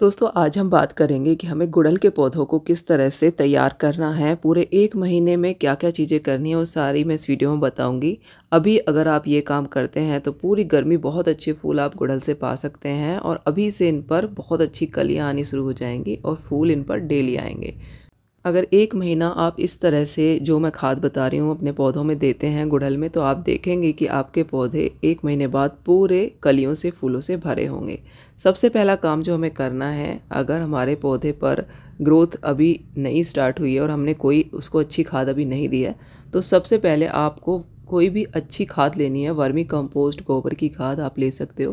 दोस्तों आज हम बात करेंगे कि हमें गुड़ल के पौधों को किस तरह से तैयार करना है पूरे एक महीने में क्या क्या चीज़ें करनी है वो सारी मैं इस वीडियो में बताऊंगी अभी अगर आप ये काम करते हैं तो पूरी गर्मी बहुत अच्छे फूल आप गुड़ल से पा सकते हैं और अभी से इन पर बहुत अच्छी कलियाँ आनी शुरू हो जाएंगी और फूल इन पर डेली आएंगे अगर एक महीना आप इस तरह से जो मैं खाद बता रही हूँ अपने पौधों में देते हैं गुड़हल में तो आप देखेंगे कि आपके पौधे एक महीने बाद पूरे कलियों से फूलों से भरे होंगे सबसे पहला काम जो हमें करना है अगर हमारे पौधे पर ग्रोथ अभी नहीं स्टार्ट हुई है और हमने कोई उसको अच्छी खाद अभी नहीं दी है तो सबसे पहले आपको कोई भी अच्छी खाद लेनी है वर्मी कंपोस्ट गोबर की खाद आप ले सकते हो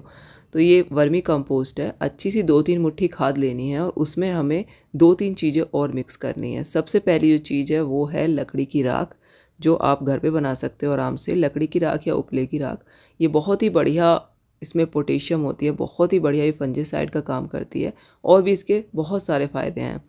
तो ये वर्मी कंपोस्ट है अच्छी सी दो तीन मुट्ठी खाद लेनी है और उसमें हमें दो तीन चीज़ें और मिक्स करनी है सबसे पहली जो चीज़ है वो है लकड़ी की राख जो आप घर पे बना सकते हो आराम से लकड़ी की राख या उपले की राख ये बहुत ही बढ़िया इसमें पोटेशियम होती है बहुत ही बढ़िया ये फंजेसाइड का काम करती है और भी इसके बहुत सारे फ़ायदे हैं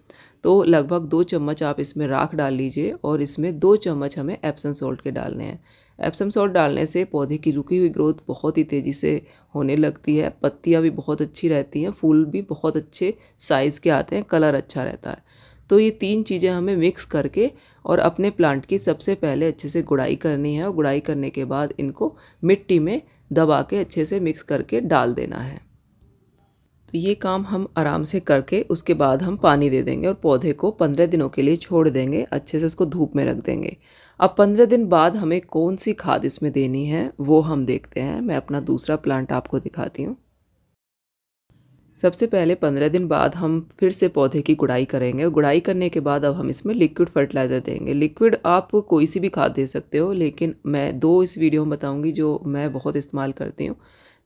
तो लगभग दो चम्मच आप इसमें राख डाल लीजिए और इसमें दो चम्मच हमें एप्सन सॉल्ट के डालने हैं एप्सम सॉल्ट डालने से पौधे की रुकी हुई ग्रोथ बहुत ही तेज़ी से होने लगती है पत्तियाँ भी बहुत अच्छी रहती हैं फूल भी बहुत अच्छे साइज़ के आते हैं कलर अच्छा रहता है तो ये तीन चीज़ें हमें मिक्स करके और अपने प्लांट की सबसे पहले अच्छे से गुड़ाई करनी है और गुड़ाई करने के बाद इनको मिट्टी में दबा के अच्छे से मिक्स करके डाल देना है तो ये काम हम आराम से करके उसके बाद हम पानी दे देंगे और पौधे को पंद्रह दिनों के लिए छोड़ देंगे अच्छे से उसको धूप में रख देंगे अब पंद्रह दिन बाद हमें कौन सी खाद इसमें देनी है वो हम देखते हैं मैं अपना दूसरा प्लांट आपको दिखाती हूँ सबसे पहले पंद्रह दिन बाद हम फिर से पौधे की गुड़ाई करेंगे गुड़ाई करने के बाद अब हम इसमें लिक्विड फर्टिलाइज़र देंगे लिक्विड आप कोई सी भी खाद दे सकते हो लेकिन मैं दो इस वीडियो में बताऊँगी जो मैं बहुत इस्तेमाल करती हूँ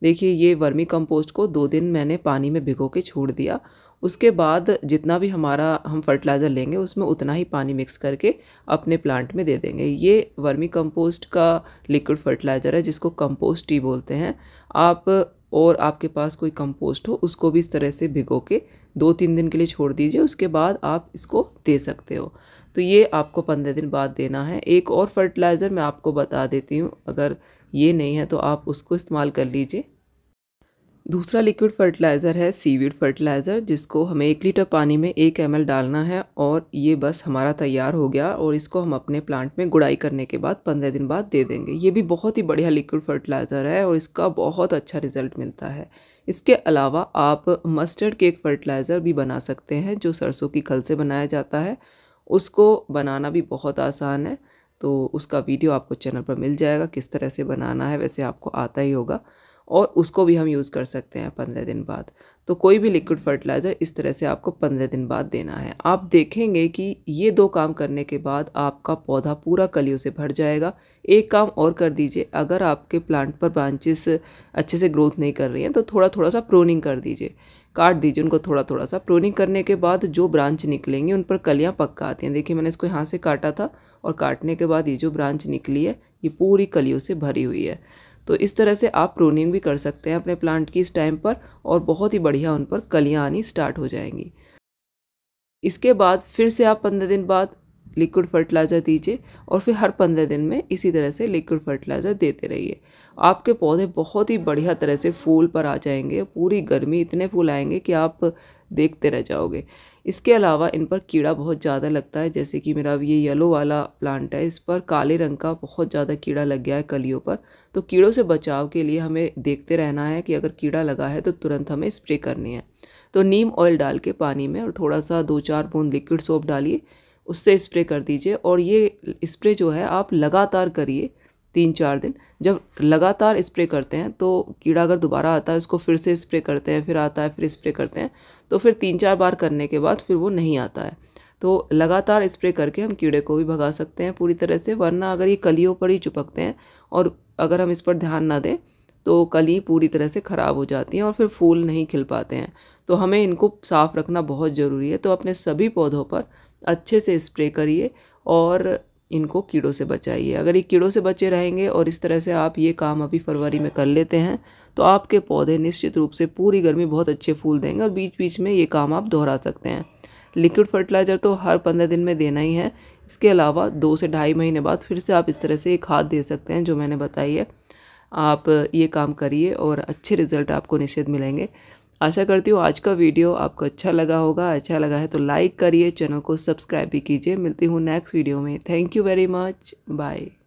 देखिए ये वर्मी कंपोस्ट को दो दिन मैंने पानी में भिगो के छोड़ दिया उसके बाद जितना भी हमारा हम फर्टिलाइज़र लेंगे उसमें उतना ही पानी मिक्स करके अपने प्लांट में दे देंगे ये वर्मी कंपोस्ट का लिक्विड फर्टिलाइज़र है जिसको कंपोस्ट टी बोलते हैं आप और आपके पास कोई कंपोस्ट हो उसको भी इस तरह से भिगो के दो तीन दिन के लिए छोड़ दीजिए उसके बाद आप इसको दे सकते हो तो ये आपको पंद्रह दिन बाद देना है एक और फर्टिलाइज़र मैं आपको बता देती हूँ अगर ये नहीं है तो आप उसको इस्तेमाल कर लीजिए दूसरा लिक्विड फर्टिलाइज़र है सीविड फर्टिलाइज़र जिसको हमें एक लीटर पानी में एक एम डालना है और ये बस हमारा तैयार हो गया और इसको हम अपने प्लांट में गुड़ाई करने के बाद पंद्रह दिन बाद दे देंगे ये भी बहुत ही बढ़िया लिक्विड फर्टिलाइज़र है और इसका बहुत अच्छा रिजल्ट मिलता है इसके अलावा आप मस्टर्ड केक फर्टिलाइज़र भी बना सकते हैं जो सरसों की खल से बनाया जाता है उसको बनाना भी बहुत आसान है तो उसका वीडियो आपको चैनल पर मिल जाएगा किस तरह से बनाना है वैसे आपको आता ही होगा और उसको भी हम यूज़ कर सकते हैं पंद्रह दिन बाद तो कोई भी लिक्विड फर्टिलाइज़र इस तरह से आपको पंद्रह दिन बाद देना है आप देखेंगे कि ये दो काम करने के बाद आपका पौधा पूरा कलियों से भर जाएगा एक काम और कर दीजिए अगर आपके प्लांट पर ब्रांचेस अच्छे से ग्रोथ नहीं कर रही हैं तो थोड़ा थोड़ा सा प्रोनिंग कर दीजिए काट दीजिए उनको थोड़ा थोड़ा सा प्रोनिंग करने के बाद जो ब्रांच निकलेंगी उन पर कलियाँ पक्का आती हैं देखिए मैंने इसको यहाँ से काटा था और काटने के बाद ये जो ब्रांच निकली है ये पूरी कलियों से भरी हुई है तो इस तरह से आप प्रोनिंग भी कर सकते हैं अपने प्लांट की इस टाइम पर और बहुत ही बढ़िया उन पर कलियाँ आनी स्टार्ट हो जाएंगी इसके बाद फिर से आप पंद्रह दिन बाद लिक्विड फर्टिलाइज़र दीजिए और फिर हर पंद्रह दिन में इसी तरह से लिक्विड फर्टिलाइज़र देते रहिए आपके पौधे बहुत ही बढ़िया तरह से फूल पर आ जाएंगे पूरी गर्मी इतने फूल आएंगे कि आप देखते रह जाओगे इसके अलावा इन पर कीड़ा बहुत ज़्यादा लगता है जैसे कि मेरा अब ये येलो वाला प्लांट है इस पर काले रंग का बहुत ज़्यादा कीड़ा लग गया है कलियों पर तो कीड़ों से बचाव के लिए हमें देखते रहना है कि अगर कीड़ा लगा है तो तुरंत हमें स्प्रे करनी है तो नीम ऑयल डाल के पानी में और थोड़ा सा दो चार बूंद लिक्विड सोप डालिए उससे स्प्रे कर दीजिए और ये स्प्रे जो है आप लगातार करिए तीन चार दिन जब लगातार स्प्रे करते हैं तो कीड़ा अगर दोबारा आता है उसको फिर से स्प्रे करते हैं फिर आता है फिर स्प्रे करते हैं तो फिर तीन चार बार करने के बाद फिर वो नहीं आता है तो लगातार स्प्रे करके हम कीड़े को भी भगा सकते हैं पूरी तरह से वरना अगर ये कलियों पर ही चिपकते हैं और अगर हम इस पर ध्यान ना दें तो कली पूरी तरह से ख़राब हो जाती हैं और फिर फूल नहीं खिल पाते हैं तो हमें इनको साफ़ रखना बहुत ज़रूरी है तो अपने सभी पौधों पर अच्छे से स्प्रे करिए और इनको कीड़ों से बचाइए अगर ये कीड़ों से बचे रहेंगे और इस तरह से आप ये काम अभी फरवरी में कर लेते हैं तो आपके पौधे निश्चित रूप से पूरी गर्मी बहुत अच्छे फूल देंगे और बीच बीच में ये काम आप दोहरा सकते हैं लिक्विड फर्टिलाइज़र तो हर पंद्रह दिन में देना ही है इसके अलावा दो से ढाई महीने बाद फिर से आप इस तरह से ये खाद दे सकते हैं जो मैंने बताई है आप ये काम करिए और अच्छे रिज़ल्ट आपको निश्चित मिलेंगे आशा करती हूँ आज का वीडियो आपको अच्छा लगा होगा अच्छा लगा है तो लाइक करिए चैनल को सब्सक्राइब भी कीजिए मिलती हूँ नेक्स्ट वीडियो में thank you very much bye